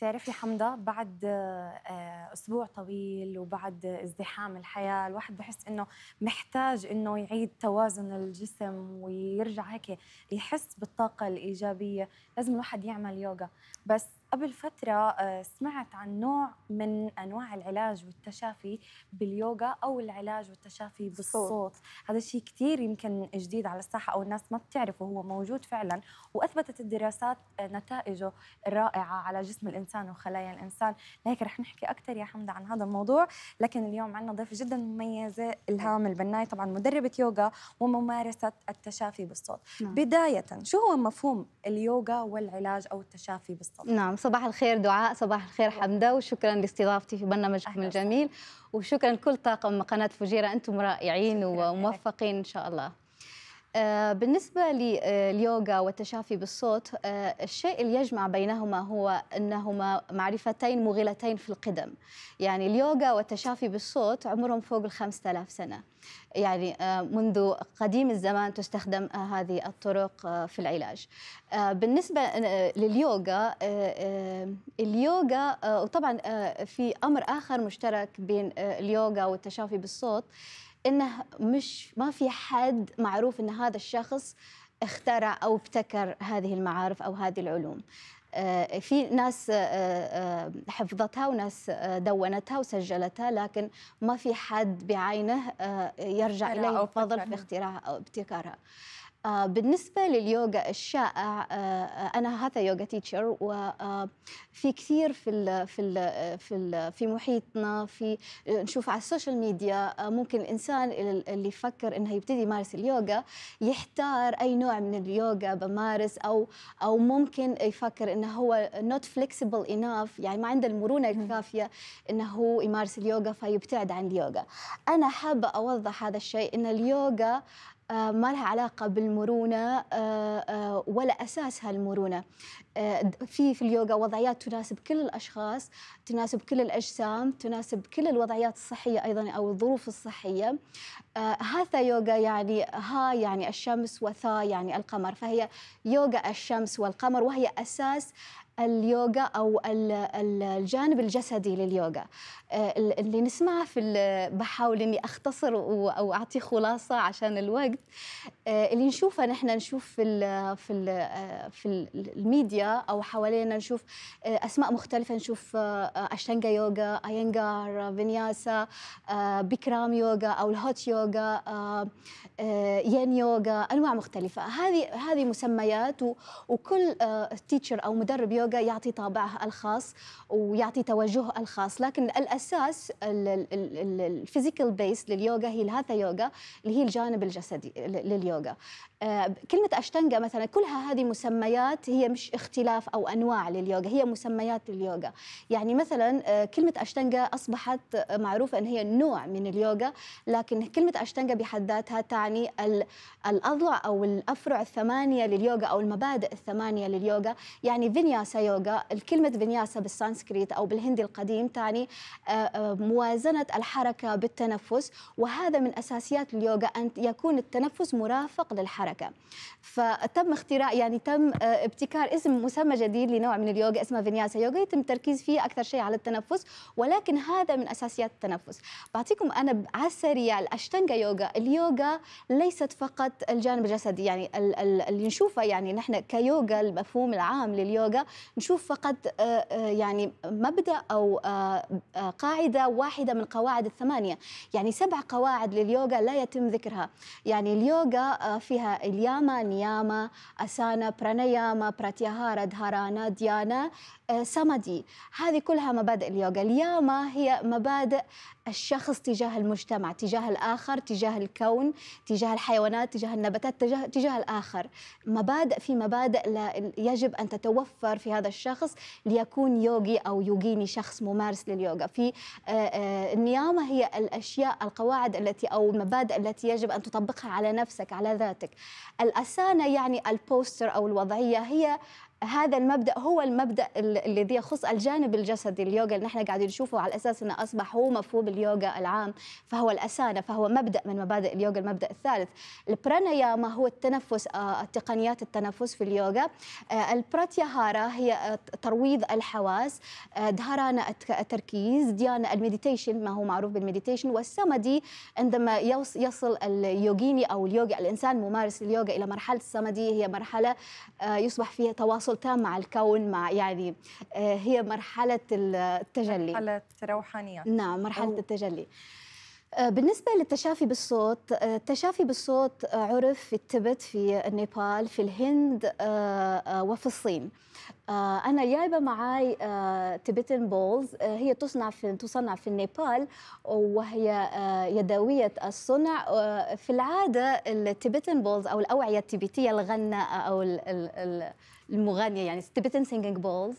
بتعرفي حمضة بعد آه، أسبوع طويل وبعد ازدحام الحياة الواحد بحس إنه محتاج إنه يعيد توازن الجسم ويرجع هيك يحس بالطاقة الإيجابية لازم الواحد يعمل يوغا بس قبل فترة آه، سمعت عن نوع من أنواع العلاج والتشافي باليوغا أو العلاج والتشافي بالصوت هذا الشيء كثير يمكن جديد على الساحة أو الناس ما بتعرفه هو موجود فعلا وأثبتت الدراسات آه، نتائجه الرائعة على جسم الإنسان وخلايا الإنسان لهيك رح نحكي أكثر يا حمد عن هذا الموضوع لكن اليوم عندنا ضيفة جدا مميزة إلهام البناي طبعا مدربة يوغا وممارسة التشافي بالصوت نعم. بداية شو هو مفهوم اليوغا والعلاج أو التشافي بالصوت؟ نعم صباح الخير دعاء صباح الخير حمدة وشكرا لاستضافتي في برنامجكم الجميل وشكرا لكل طاقم قناة فجيرة أنتم رائعين وموفقين إن شاء الله آه، بالنسبة لليوغا والتشافي بالصوت آه، الشيء اللي يجمع بينهما هو أنهما معرفتين مغلتين في القدم يعني اليوغا والتشافي بالصوت عمرهم فوق الخمسة آلاف سنة يعني آه، منذ قديم الزمان تستخدم هذه الطرق في العلاج بالنسبة لليوغا اليوغا وطبعا في أمر آخر مشترك بين اليوغا والتشافي بالصوت انه مش ما في حد معروف ان هذا الشخص اخترع او ابتكر هذه المعارف او هذه العلوم آه، في ناس آه، آه، حفظتها وناس دونتها وسجلتها لكن ما في حد بعينه يرجع اليه الفضل في اختراعها او ابتكارها آه، بالنسبة لليوغا الشائع آه، آه، أنا هذا يوغا تيتشر وفي كثير في الـ في الـ في الـ في محيطنا في نشوف على السوشيال ميديا ممكن الإنسان اللي يفكر إنه يبتدي يمارس اليوغا يحتار أي نوع من اليوغا بمارس أو أو ممكن يفكر إنه هو not flexible enough يعني ما عنده المرونة الكافية إنه هو يمارس اليوغا فيبتعد عن اليوغا أنا حابة أوضح هذا الشيء إن اليوغا آه، ما لها علاقه بالمرونه آه، آه، ولا اساسها المرونه في في اليوغا وضعيات تناسب كل الاشخاص تناسب كل الاجسام تناسب كل الوضعيات الصحيه ايضا او الظروف الصحيه هاثا يوغا يعني ها يعني الشمس وثا يعني القمر فهي يوغا الشمس والقمر وهي اساس اليوغا او الجانب الجسدي لليوغا آه، اللي نسمعه في بحاول اني اختصر او اعطي خلاصه عشان الوقت آه، اللي نشوفه نحن نشوف في الـ في الـ آه، في الميديا او حوالينا نشوف اسماء مختلفه نشوف اشتانجا يوغا اينجار فينياسا بكرام يوغا او الهوت يوغا ين يوغا انواع مختلفه هذه هذه مسميات وكل تيتشر او مدرب يوغا البرمجه يعطي طابعه الخاص ويعطي توجهه الخاص لكن الاساس الفيزيكال بيس لليوغا هي الهاثا يوغا اللي هي الجانب الجسدي لليوغا آه، كلمة أشتنجا مثلا كلها هذه مسميات هي مش اختلاف أو أنواع لليوغا هي مسميات لليوغا يعني مثلا آه، كلمة أشتنجا أصبحت معروفة أن هي نوع من اليوغا لكن كلمة أشتنجا بحد ذاتها تعني الأضلع أو الأفرع الثمانية لليوغا أو المبادئ الثمانية لليوغا يعني فينياسا يوغا الكلمة فينياسا بالسانسكريت أو بالهندي القديم تعني آه، موازنة الحركة بالتنفس وهذا من أساسيات اليوغا أن يكون التنفس مرافق للحركة الحركه فتم اختراع يعني تم آه، ابتكار اسم مسمى جديد لنوع من اليوغا اسمه فينياسا يوغا يتم التركيز فيه اكثر شيء على التنفس ولكن هذا من اساسيات التنفس بعطيكم انا على السريع الاشتنجا يوغا اليوغا ليست فقط الجانب الجسدي يعني اللي نشوفه يعني نحن كيوغا المفهوم العام لليوغا نشوف فقط آه، آه، يعني مبدا او قاعده واحده من قواعد الثمانيه يعني سبع قواعد لليوغا لا يتم ذكرها يعني اليوغا فيها الياما نياما أسانا براناياما براتياهارا دهارانا ديانا آه، سمدي هذه كلها مبادئ اليوغا الياما هي مبادئ الشخص تجاه المجتمع تجاه الآخر تجاه الكون تجاه الحيوانات تجاه النباتات تجاه, تجاه الآخر مبادئ في مبادئ يجب أن تتوفر في هذا الشخص ليكون يوغي أو يوغيني شخص ممارس لليوغا في آه، آه، النيامة هي الأشياء القواعد التي أو المبادئ التي يجب أن تطبقها على نفسك على ذاتك الأسانة يعني البوستر أو الوضعية هي هذا المبدا هو المبدا الذي يخص الجانب الجسدي اليوغا اللي نحن قاعدين نشوفه على اساس انه اصبح هو مفهوم اليوغا العام فهو الاسانا فهو مبدا من مبادئ اليوغا المبدا الثالث البرانياما هو التنفس آه، تقنيات التنفس في اليوغا آه، البراتياهارا هي آه، ترويض الحواس دهارانا التركيز ديانا المديتيشن ما هو معروف بالمديتيشن والسمدي عندما يصل اليوغيني او اليوغا الانسان ممارس اليوغا الى مرحله السمدي هي مرحله يصبح فيها تواصل تام مع الكون مع يعني آه، هي مرحله التجلي مرحله روحانيه نعم مرحله أو... التجلي آه، بالنسبة للتشافي بالصوت آه، التشافي بالصوت عرف في التبت في النيبال في الهند وفي الصين أنا جايبة معي تبتن بولز هي تصنع في تصنع في النيبال وهي يدوية الصنع في العادة التبتن بولز أو الأوعية التبتية الغنة أو المغنيه يعني تبتن سينجينج بولز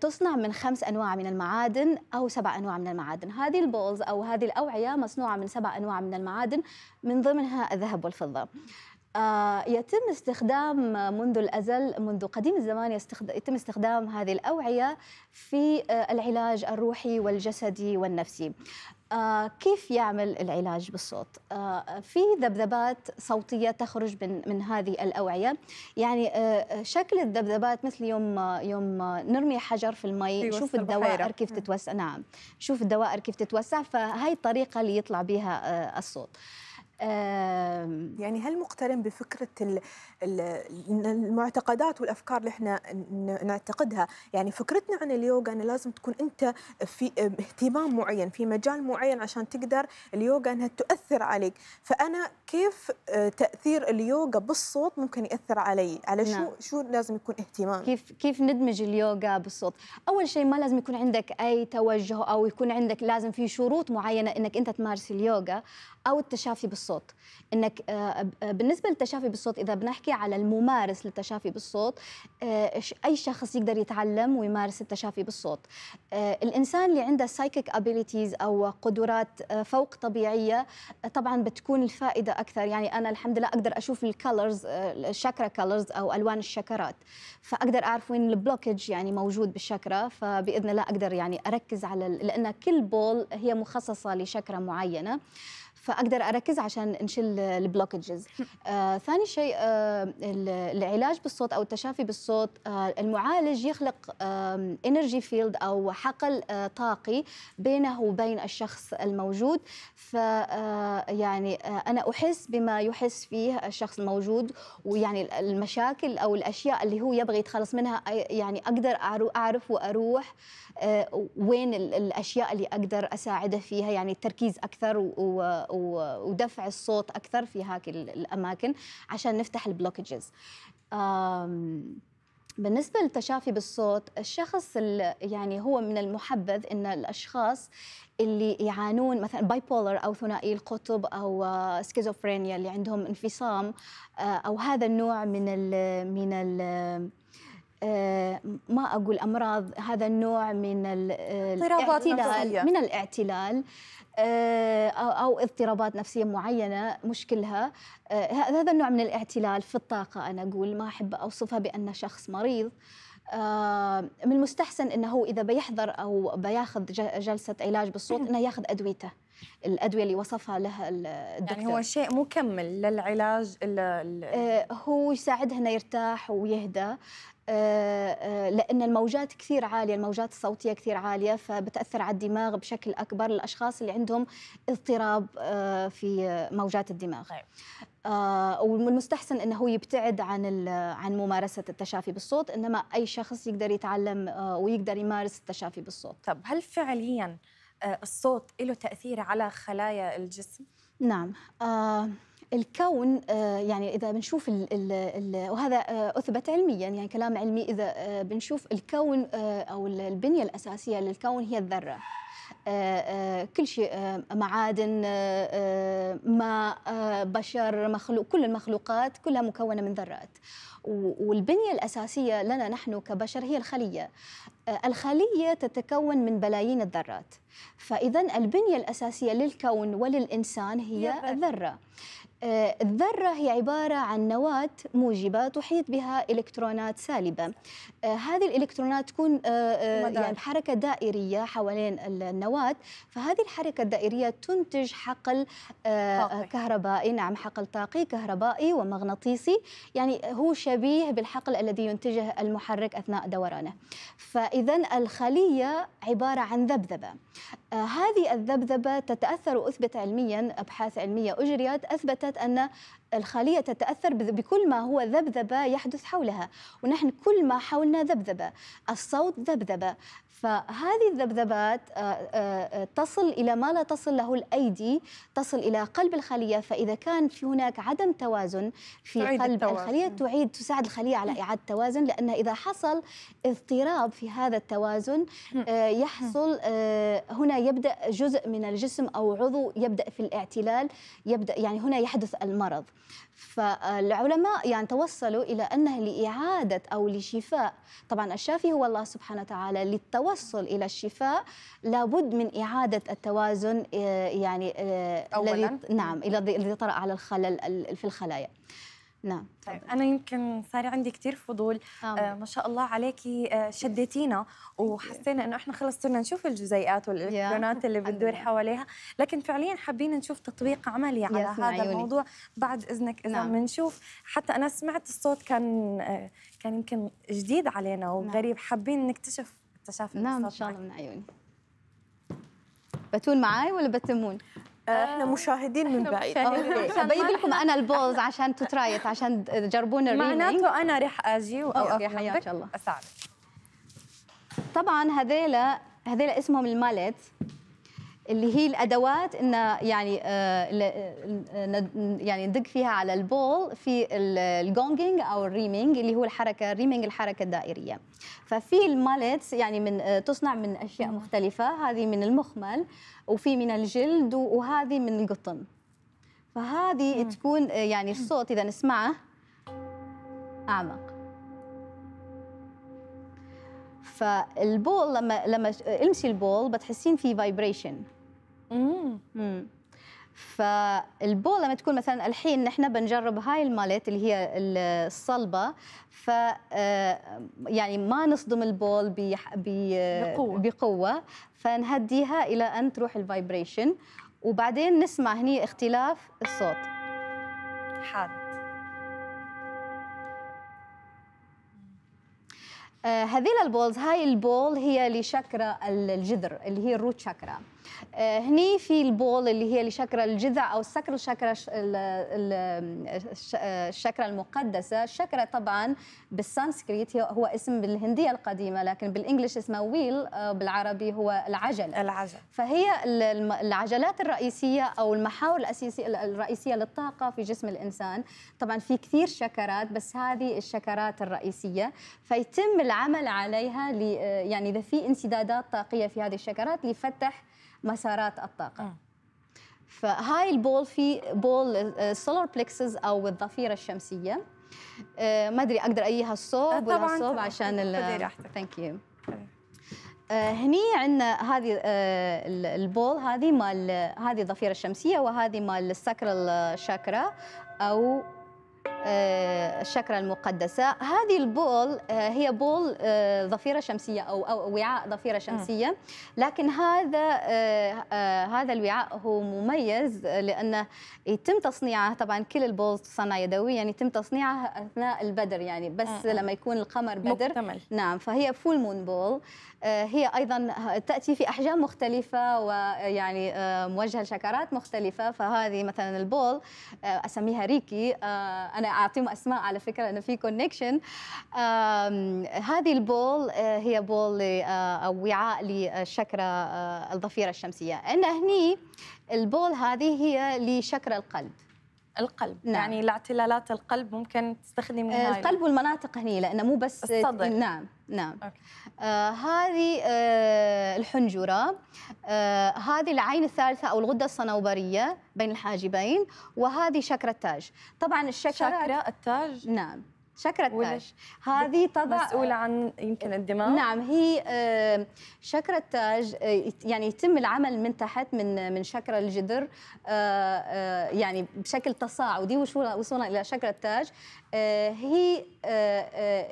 تصنع من خمس أنواع من المعادن أو سبع أنواع من المعادن هذه البولز أو هذه الأوعية مصنوعة من سبع أنواع من المعادن من ضمنها الذهب والفضة آه، يتم استخدام منذ الأزل منذ قديم الزمان يتم استخدام هذه الأوعية في آه، العلاج الروحي والجسدي والنفسي آه، كيف يعمل العلاج بالصوت؟ آه، في ذبذبات صوتية تخرج من من هذه الأوعية، يعني آه، شكل الذبذبات مثل يوم يوم نرمي حجر في المي نشوف نعم. الدوائر كيف تتوسع، نعم، نشوف الدوائر كيف تتوسع فهي الطريقة اللي يطلع بها الصوت. يعني هل مقترن بفكرة المعتقدات والأفكار اللي احنا نعتقدها يعني فكرتنا عن اليوغا أنه لازم تكون أنت في اهتمام معين في مجال معين عشان تقدر اليوغا أنها تؤثر عليك فأنا كيف آه، تأثير اليوغا بالصوت ممكن يأثر علي على شو نعم. شو لازم يكون اهتمام كيف كيف ندمج اليوغا بالصوت أول شيء ما لازم يكون عندك أي توجه أو يكون عندك لازم في شروط معينة أنك أنت تمارس اليوغا او التشافي بالصوت انك آه، آه، بالنسبه للتشافي بالصوت اذا بنحكي على الممارس للتشافي بالصوت آه، اي شخص يقدر يتعلم ويمارس التشافي بالصوت الانسان اللي عنده سايكيك ابيليتيز او قدرات فوق طبيعيه طبعا بتكون الفائده اكثر يعني انا الحمد لله اقدر اشوف الكلرز الشاكرا كلرز او الوان الشكرات فاقدر اعرف وين البلوكج يعني موجود بالشاكرا فباذن الله اقدر يعني اركز على لان كل بول هي مخصصه لشكرة معينه فاقدر اركز عشان نشيل البلوكجز آه ثاني شيء آه العلاج بالصوت او التشافي بالصوت آه المعالج يخلق آه انرجي فيلد او حقل آه طاقي بينه وبين الشخص الموجود ف آه، يعني آه، انا احس بما يحس فيه الشخص الموجود ويعني المشاكل او الاشياء اللي هو يبغى يتخلص منها يعني اقدر اعرف واروح آه، وين الاشياء اللي اقدر اساعده فيها يعني التركيز اكثر ودفع الصوت اكثر في هاك الاماكن عشان نفتح البلوكجز بالنسبه للتشافي بالصوت الشخص يعني هو من المحبذ ان الاشخاص اللي يعانون مثلا باي بولر او ثنائي القطب او سكيزوفرينيا آه، اللي عندهم انفصام آه، او هذا النوع من الـ من ال ما اقول امراض هذا النوع من الاعتلال من الاعتلال آه، او اضطرابات نفسيه معينه مشكلها آه، هذا النوع من الاعتلال في الطاقه انا اقول ما احب اوصفها بان شخص مريض آه، من المستحسن انه اذا بيحضر او بياخذ جلسه علاج بالصوت انه ياخذ ادويته الادويه اللي وصفها لها يعني الدكتور يعني هو شيء مكمل للعلاج هو يساعدها انه يرتاح ويهدى آه، آه، لان الموجات كثير عاليه الموجات الصوتيه كثير عاليه فبتاثر على الدماغ بشكل اكبر للاشخاص اللي عندهم اضطراب آه، في موجات الدماغ طيب. والمستحسن انه هو يبتعد عن عن ممارسه التشافي بالصوت انما اي شخص يقدر يتعلم ويقدر يمارس التشافي بالصوت طب هل فعليا الصوت له تاثير على خلايا الجسم نعم آه الكون آه، يعني اذا بنشوف ال ال الـ وهذا آه، اثبت علميا يعني كلام علمي اذا آه، بنشوف الكون او البنيه الاساسيه للكون هي الذره كل شيء معادن ماء بشر مخلوق كل المخلوقات كلها مكونه من ذرات والبنيه الاساسيه لنا نحن كبشر هي الخليه الخليه تتكون من بلايين الذرات فاذا البنيه الاساسيه للكون وللانسان هي الذره الذرة هي عبارة عن نواة موجبة تحيط بها إلكترونات سالبة آه، هذه الإلكترونات تكون آه، آه، يعني حركة دائرية حوالين النواة فهذه الحركة الدائرية تنتج حقل طاقي. كهربائي نعم حقل طاقي كهربائي ومغناطيسي يعني هو شبيه بالحقل الذي ينتجه المحرك أثناء دورانه فإذا الخلية عبارة عن ذبذبة هذه الذبذبة تتأثر وأثبت علميا أبحاث علمية أجريت أثبتت وقالت أن الخلية تتأثر بكل ما هو ذبذبة يحدث حولها ونحن كل ما حولنا ذبذبة الصوت ذبذبة فهذه الذبذبات آه، آه، آه، تصل إلى ما لا تصل له الأيدي تصل إلى قلب الخلية فإذا كان في هناك عدم توازن في قلب التوازن. الخلية تعيد تساعد الخلية على إعادة توازن لأن إذا حصل اضطراب في هذا التوازن يحصل هنا يبدأ جزء من الجسم أو عضو يبدأ في الاعتلال يبدأ يعني هنا يحدث المرض فالعلماء يعني توصلوا إلى أنه لإعادة أو لشفاء طبعا الشافي هو الله سبحانه وتعالى للتوصل إلى الشفاء لابد من إعادة التوازن آه، يعني آه، أولا نعم الذي طرأ على الخلل في الخلايا نعم طيب انا يمكن صار عندي كثير فضول آه. آه. ما شاء الله عليكي آه وحسينا انه احنا خلص صرنا نشوف الجزيئات والالكترونات اللي بتدور حواليها لكن فعليا حابين نشوف تطبيق عملي على هذا عيوني. الموضوع بعد اذنك اذا بنشوف نعم. حتى انا سمعت الصوت كان آه كان يمكن جديد علينا نعم. وغريب حابين نكتشف اكتشاف نعم ان شاء الله من عيوني بتون معاي ولا بتمون احنا آه، مشاهدين من بعيد بجيب لكم انا البوز عشان تترايت عشان تجربون الريميك معناته انا رح اجي واوقف حياك الله اساعدك طبعا هذيلا هذيلا اسمهم المالت اللي هي الادوات ان يعني آه، آه، يعني ندق فيها على البول في الجونجينج او الريمينج اللي هو الحركه الريمينج الحركه الدائريه ففي المالتس يعني من آه، تصنع من اشياء مختلفه هذه من المخمل وفي من الجلد وهذه من القطن فهذه تكون يعني الصوت اذا نسمعه اعمق فالبول لما لما المسي البول بتحسين في فايبريشن امم فالبول لما تكون مثلا الحين نحن بنجرب هاي الماليت اللي هي الصلبه ف آه، يعني ما نصدم البول بي... بقوه بقوه فنهديها الى ان تروح الفايبريشن وبعدين نسمع هني اختلاف الصوت حاد آه، هذيل البولز هاي البول هي لشكرة الجذر اللي هي الروت شاكرا آه، هني في البول اللي هي لشكرة الجذع أو السكر الشكرة آه، الشكرة المقدسة الشكرة طبعا بالسانسكريت هو اسم بالهندية القديمة لكن بالإنجليش اسمه ويل آه، بالعربي هو العجل العجل فهي العجلات الرئيسية أو المحاور الأساسية الرئيسية للطاقة في جسم الإنسان طبعا في كثير شكرات بس هذه الشكرات الرئيسية فيتم العمل عليها يعني إذا في انسدادات طاقية في هذه الشكرات لفتح مسارات الطاقه م. فهاي البول في بول سولار آه، بلكسز او الضفيره الشمسيه آه، ما ادري اقدر ايها الصوب آه، ولا الصوب طبعاً عشان ثانك يو هني عندنا هذه البول هذه مال هذه الضفيره الشمسيه وهذه مال الساكرال شاكرا او آه، الشكرة المقدسة هذه البول آه، هي بول ضفيرة آه، شمسية أو وعاء ضفيرة شمسية لكن هذا هذا الوعاء هو مميز لأنه يتم تصنيعه طبعا كل البول تصنع يدويا يعني يتم تصنيعه أثناء البدر يعني بس لما يكون القمر بدر مكتمل. نعم فهي فول مون بول هي أيضا تأتي في أحجام مختلفة ويعني موجهة لشكرات مختلفة فهذه مثلا البول أسميها ريكي أنا اعطيهم اسماء على فكره انه في كونكشن هذه البول آه، هي بول آه، او وعاء للشكره آه، الضفيره الشمسيه ان هني البول هذه هي لشكرة القلب القلب نعم. يعني الاعتلالات القلب ممكن تستخدم آه، القلب والمناطق هني لانه مو بس الصدر نعم نعم أوكي. آه هذه آه الحنجره آه هذه العين الثالثه او الغده الصنوبريه بين الحاجبين وهذه شكرة التاج طبعا الشكرة شكرة التاج نعم شكرا التاج هذه تضع مسؤولة آه، عن يمكن آه، الدماغ نعم هي آه، شكرة التاج يعني يتم العمل من تحت من من شكرة الجدر يعني بشكل تصاعدي وصولا إلى شكرة التاج هي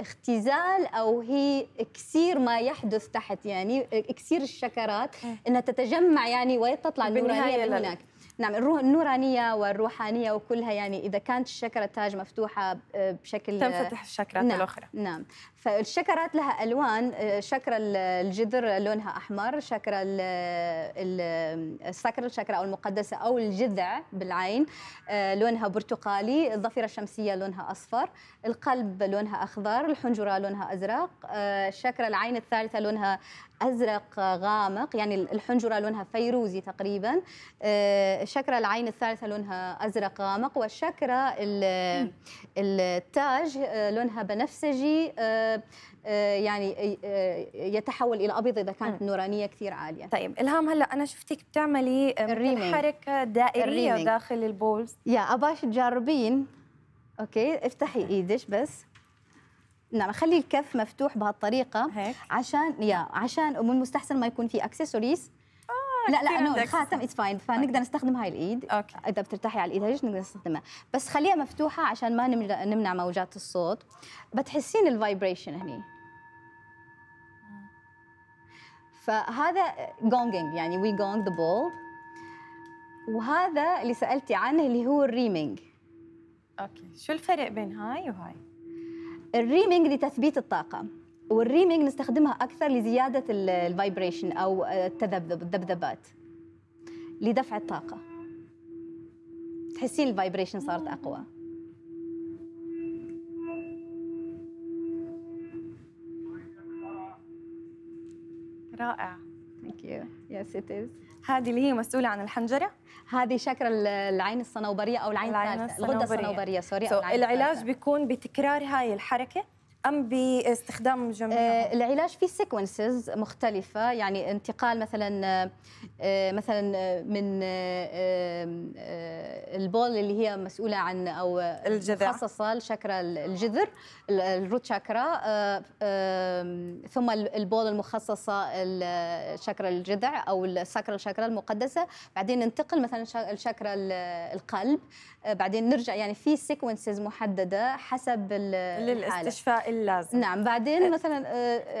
اختزال أو هي إكسير ما يحدث تحت يعني إكسير الشكرات أنها تتجمع يعني وتطلع النورانية من هناك نعم الروح النورانيه والروحانيه وكلها يعني اذا كانت الشكره التاج مفتوحه بشكل تنفتح الشكرات نعم الاخرى نعم فالشكرات لها الوان شكرة الجذر لونها احمر شكرة السكر الشكرة او المقدسه او الجذع بالعين آه، لونها برتقالي الضفيره الشمسيه لونها اصفر القلب لونها اخضر الحنجره لونها ازرق آه، شكرة العين الثالثه لونها ازرق غامق يعني الحنجره لونها فيروزي تقريبا آه، الشكرة العين الثالثة لونها أزرق غامق والشكرة التاج لونها بنفسجي آه، آه، يعني آه، يتحول الى ابيض اذا كانت نورانيه كثير عاليه طيب الهام هلا انا شفتك بتعملي حركه دائريه الريمينج. داخل البولز يا اباش تجربين اوكي افتحي ايدك بس نعم خلي الكف مفتوح بهالطريقه هيك. عشان يا عشان من المستحسن ما يكون في اكسسوريز لا لا انه الخاتم اتس فاين فنقدر نستخدم هاي الايد أوكي. اذا بترتاحي على الايد هيش نقدر نستخدمها بس خليها مفتوحه عشان ما نمنع موجات الصوت بتحسين الفايبريشن هني فهذا جونجينج يعني وي جونج ذا بول وهذا اللي سالتي عنه اللي هو الريمينج اوكي شو الفرق بين هاي وهاي الريمينج لتثبيت الطاقه والريمينج نستخدمها اكثر لزياده الفايبريشن او التذبذب الذبذبات لدفع الطاقه تحسين الفايبريشن صارت اقوى رائع ثانك يو يس ات از هذه اللي هي مسؤوله عن الحنجره هذه شكر العين الصنوبريه او العين, العين الثالثه الغده الصنوبريه سوري so العلاج الثالثة. بيكون بتكرار هاي الحركه ام باستخدام جميع آه، العلاج في سيكونسز مختلفه يعني انتقال مثلا آه، آه، مثلا آه، من آه، البول اللي هي مسؤوله عن او الجذع مخصصه لشاكرا الجذر الروت شاكرا ثم البول المخصصه لشاكرا الجذع او الساكرا شاكرا المقدسه بعدين ننتقل مثلا لشاكرا القلب بعدين نرجع يعني في سيكونسز محدده حسب الحالة. للاستشفاء اللازم نعم بعدين مثلا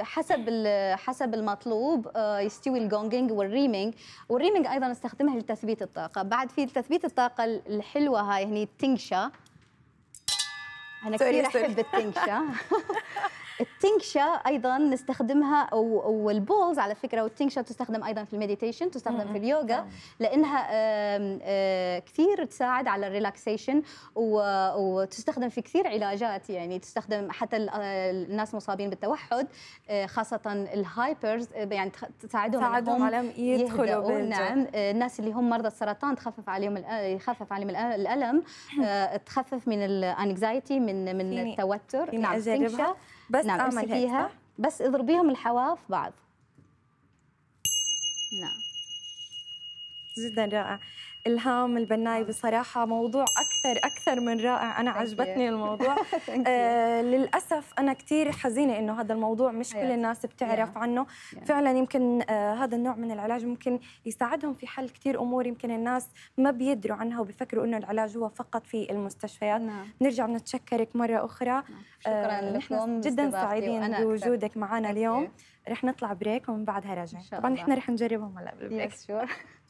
حسب حسب المطلوب يستوي الجونجينج والريمينج والريمنج ايضا استخدمها لتثبيت الطاقه بعد في تثبيت الطاقه الحلوه هاي هني التنكشه انا كثير احب التنكشه التنكشة أيضا نستخدمها أو, أو البولز على فكرة والتنكشة تستخدم أيضا في المديتيشن تستخدم في اليوغا لأنها آه، كثير تساعد على الريلاكسيشن وتستخدم في كثير علاجات يعني تستخدم حتى آه، الناس مصابين بالتوحد آه، خاصة الهايبرز يعني تساعدهم تساعدهم على يدخلوا نعم الناس اللي هم مرضى السرطان تخفف عليهم يخفف عليهم الألم تخفف من الانكزايتي من من التوتر نعم بس نعم اعمل فيها بس اضربيهم الحواف بعض نعم جدا رائع الهام البناي نعم. بصراحة موضوع أكثر أكثر من رائع أنا عجبتني الموضوع آه للأسف أنا كثير حزينة إنه هذا الموضوع مش كل الناس بتعرف عنه فعلا يمكن آه هذا النوع من العلاج ممكن يساعدهم في حل كثير أمور يمكن الناس ما بيدروا عنها وبيفكروا إنه العلاج هو فقط في المستشفيات نعم. نرجع نتشكرك مرة أخرى نعم. شكرا آه لكم جدا سعيدين بوجودك معنا اليوم رح نطلع بريك ومن بعدها راجعين طبعا احنا رح نجربهم هلا بالبريك